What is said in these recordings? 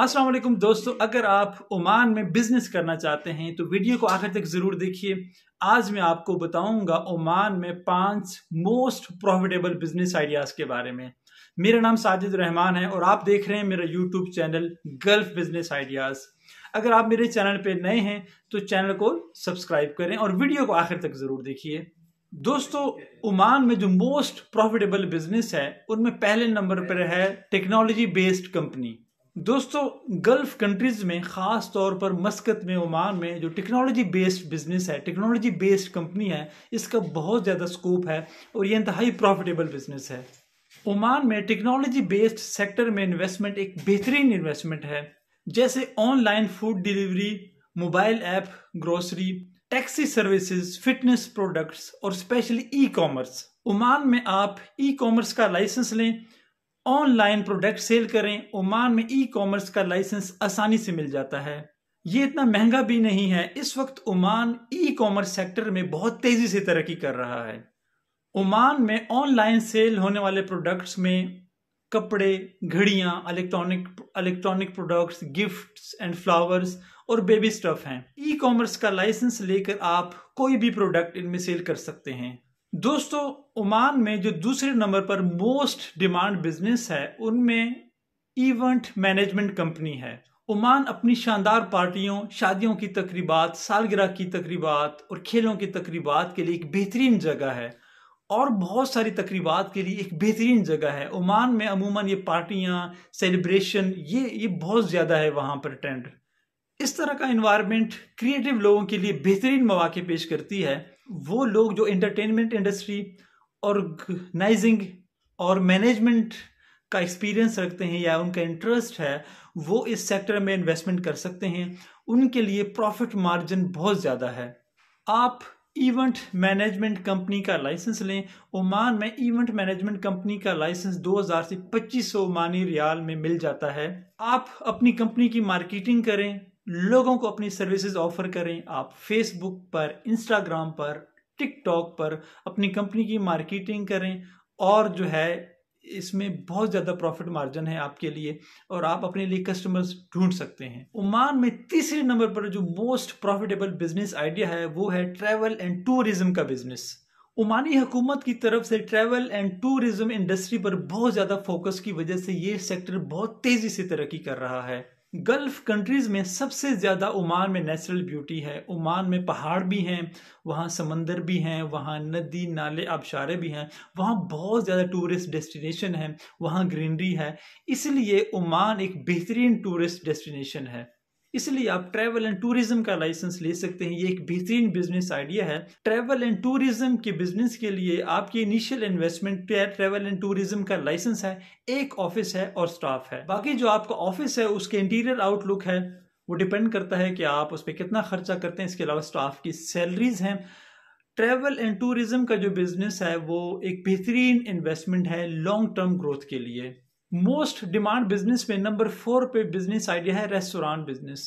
अस्सलाम वालेकुम दोस्तों अगर आप ओमान में बिज़नेस करना चाहते हैं तो वीडियो को आखिर तक ज़रूर देखिए आज मैं आपको बताऊंगा ओमान में पांच मोस्ट प्रॉफिटेबल बिजनेस आइडियाज़ के बारे में मेरा नाम साजिद रहमान है और आप देख रहे हैं मेरा YouTube channel Gulf business ideas अगर आप मेरे चैनल पर नए हैं तो चैनल को सब्सक्राइब करें और वीडियो को आखिर तक ज़रूर देखिए दोस्तों ओमान में जो मोस्ट प्रॉफिटेबल बिजनेस है उनमें पहले नंबर पर है टेक्नोलॉजी बेस्ड कंपनी दोस्तों गल्फ कंट्रीज़ में ख़ास तौर पर मस्कत में ओमान में जो टेक्नोलॉजी बेस्ड बिजनेस है टेक्नोलॉजी बेस्ड कंपनी है इसका बहुत ज़्यादा स्कोप है और ये इंतहाई प्रॉफिटेबल बिजनेस है ओमान में टेक्नोलॉजी बेस्ड सेक्टर में इन्वेस्टमेंट एक बेहतरीन इन्वेस्टमेंट है जैसे online food delivery mobile app grocery taxi services fitness products और स्पेशली ई कॉमर्स ओमान में आप ई कॉमर्स का लाइसेंस लें ऑनलाइन प्रोडक्ट सेल करें ओमान में ई कॉमर्स का लाइसेंस आसानी से मिल जाता है ये इतना महंगा भी नहीं है इस वक्त ओमान ई कॉमर्स सेक्टर में बहुत तेज़ी से तरक्की कर रहा है ओमान में ऑनलाइन सेल होने वाले प्रोडक्ट्स में कपड़े घड़ियां electronic electronic products gifts and flowers और बेबी स्टफ हैं ई कॉमर्स का लाइसेंस लेकर आप कोई भी प्रोडक्ट इनमें सेल कर सकते हैं दोस्तों ओमान में जो दूसरे नंबर पर मोस्ट डिमांड बिजनेस है उनमें इवेंट मैनेजमेंट कंपनी है ओमान अपनी शानदार पार्टियों शादियों की तकरीबात सालगिरह की तकरीबात और खेलों की तकरीबात के लिए एक बेहतरीन जगह है और बहुत सारी तकरीबात के लिए एक बेहतरीन जगह है ओमान में अमूमन ये पार्टियाँ सेलिब्रेशन ये ये बहुत ज़्यादा है वहाँ पर ट्रेंड इस तरह का इन्वायरमेंट क्रिएटिव लोगों के लिए बेहतरीन मौाक़े पेश करती है वो लोग जो एंटरटेनमेंट इंडस्ट्री ऑर्गेनाइजिंग और मैनेजमेंट का एक्सपीरियंस रखते हैं या उनका इंटरेस्ट है वो इस सेक्टर में इन्वेस्टमेंट कर सकते हैं उनके लिए प्रॉफिट मार्जिन बहुत ज़्यादा है आप इवेंट मैनेजमेंट कंपनी का लाइसेंस लें ओमान में इवेंट मैनेजमेंट कंपनी का लाइसेंस 2000 से 2500 ओमानी रियाल में मिल जाता है आप अपनी कंपनी की मार्केटिंग करें लोगों को अपनी सर्विसेज ऑफर करें आप फेसबुक पर इंस्टाग्राम पर टिकटॉक पर अपनी कंपनी की मार्केटिंग करें और जो है इसमें बहुत ज़्यादा प्रॉफिट मार्जिन है आपके लिए और आप अपने लिए कस्टमर्स ढूंढ सकते हैं ओमान में तीसरे नंबर पर जो मोस्ट प्रॉफिटेबल बिजनेस आइडिया है वो है ट्रैवल एंड टूरिज्म का बिजनेस ओमानी हुकूमत की तरफ से ट्रैवल एंड टूरिज्म इंडस्ट्री पर बहुत ज़्यादा फोकस की वजह से ये सेक्टर बहुत तेज़ी से तरक्की कर रहा है गल्फ कंट्रीज़ में सबसे ज़्यादा ओमान में नेचुरल ब्यूटी है ओमान में पहाड़ भी हैं वहाँ समंदर भी हैं वहाँ नदी नाले आबशारे भी हैं वहाँ बहुत ज़्यादा टूरिस्ट डेस्टिनेशन है वहाँ ग्रीनरी है इसलिए ओमान एक बेहतरीन टूरिस्ट डेस्टिनेशन है इसलिए आप ट्रैवल एंड टूरिज्म का लाइसेंस ले सकते हैं ये एक बेहतरीन बिजनेस आइडिया है ट्रैवल एंड टूरिज्म के बिजनेस के लिए आपकी initial investment travel and tourism का लाइसेंस है एक ऑफिस है और स्टाफ है बाकी जो आपका ऑफिस है उसके इंटीरियर आउटलुक है वो डिपेंड करता है कि आप उस पर कितना खर्चा करते हैं इसके अलावा स्टाफ की सैलरीज हैं ट्रैवल एंड टूरिज्म का जो बिजनेस है वो एक बेहतरीन इन्वेस्टमेंट है लॉन्ग टर्म ग्रोथ के लिए मोस्ट डिमांड बिजनेस में नंबर फोर पे बिजनेस आइडिया है रेस्टोरेंट बिजनेस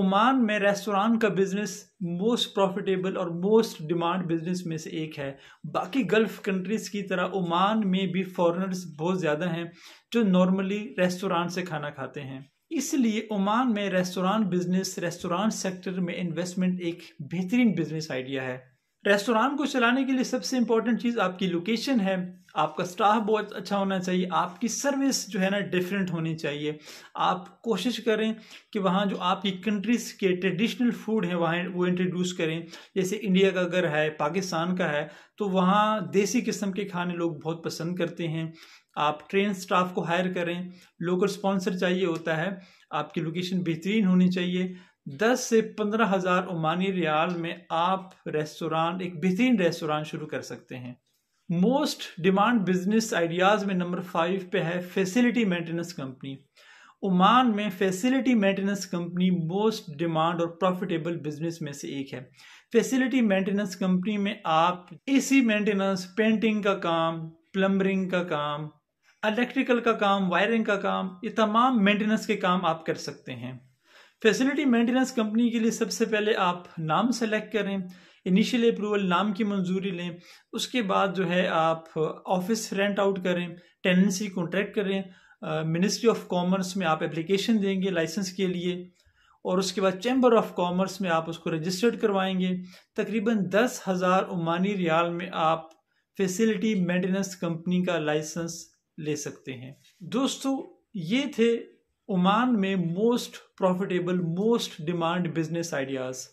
ओमान में रेस्टोरेंट का बिजनेस मोस्ट प्रॉफिटेबल और मोस्ट डिमांड बिजनेस में से एक है बाकी गल्फ कंट्रीज की तरह ओमान में भी फॉरेनर्स बहुत ज़्यादा हैं जो नॉर्मली रेस्टोरेंट से खाना खाते हैं इसलिए ओमान में रेस्टोरेंट बिजनेस रेस्टोरेंट सेक्टर में इन्वेस्टमेंट एक बेहतरीन बिजनेस आइडिया है रेस्टोरेंट को चलाने के लिए सबसे इंपॉर्टेंट चीज़ आपकी लोकेशन है आपका स्टाफ बहुत अच्छा होना चाहिए आपकी सर्विस जो है ना डिफरेंट होनी चाहिए आप कोशिश करें कि वहाँ जो आपकी कंट्रीज़ के ट्रेडिशनल फूड हैं वहाँ वो इंट्रोड्यूस करें जैसे इंडिया का अगर है पाकिस्तान का है तो वहाँ देसी किस्म के खाने लोग बहुत पसंद करते हैं आप ट्रेन स्टाफ को हायर करें लोकल स्पॉन्सर चाहिए होता है आपकी लोकेशन बेहतरीन होनी चाहिए दस से पंद्रह हज़ार ओमानी रियाल में आप रेस्टोरेंट एक बेहतरीन रेस्टोरेंट शुरू कर सकते हैं मोस्ट डिमांड बिजनेस आइडियाज़ में नंबर फाइव पे है फैसिलिटी मेंटेनेंस कंपनी ओमान में facility maintenance company most demand और प्रॉफिटेबल बिजनेस में से एक है फैसिलिटी मेंटेनेंस कंपनी में आप एसी मेंटेनेंस पेंटिंग का काम प्लम्बरिंग का काम इलेक्ट्रिकल का काम वायरिंग का काम ये तमाम मेंटेनेंस के काम आप कर सकते हैं फैसिलिटी मेंटेनेंस कंपनी के लिए सबसे पहले आप नाम सेलेक्ट करें इनिशियल अप्रूवल नाम की मंजूरी लें उसके बाद जो है आप ऑफिस रेंट आउट करें टेनेंसी कॉन्ट्रैक्ट करें मिनिस्ट्री ऑफ कॉमर्स में आप एप्लीकेशन देंगे लाइसेंस के लिए और उसके बाद चैम्बर ऑफ कॉमर्स में आप उसको रजिस्टर्ड करवाएंगे तकरीबन दस हज़ार ओमानी रियाल में आप फैसिलिटी मेंटेनेंस कंपनी का लाइसेंस ले सकते हैं दोस्तों ये थे ओमान में most profitable most demand business ideas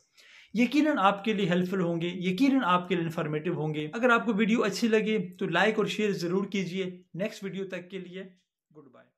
यकीनन आपके लिए हेल्पफुल होंगे यकीनन आपके लिए इन्फॉर्मेटिव होंगे अगर आपको वीडियो अच्छी लगे तो लाइक और शेयर ज़रूर कीजिए नेक्स्ट वीडियो तक के लिए गुड बाय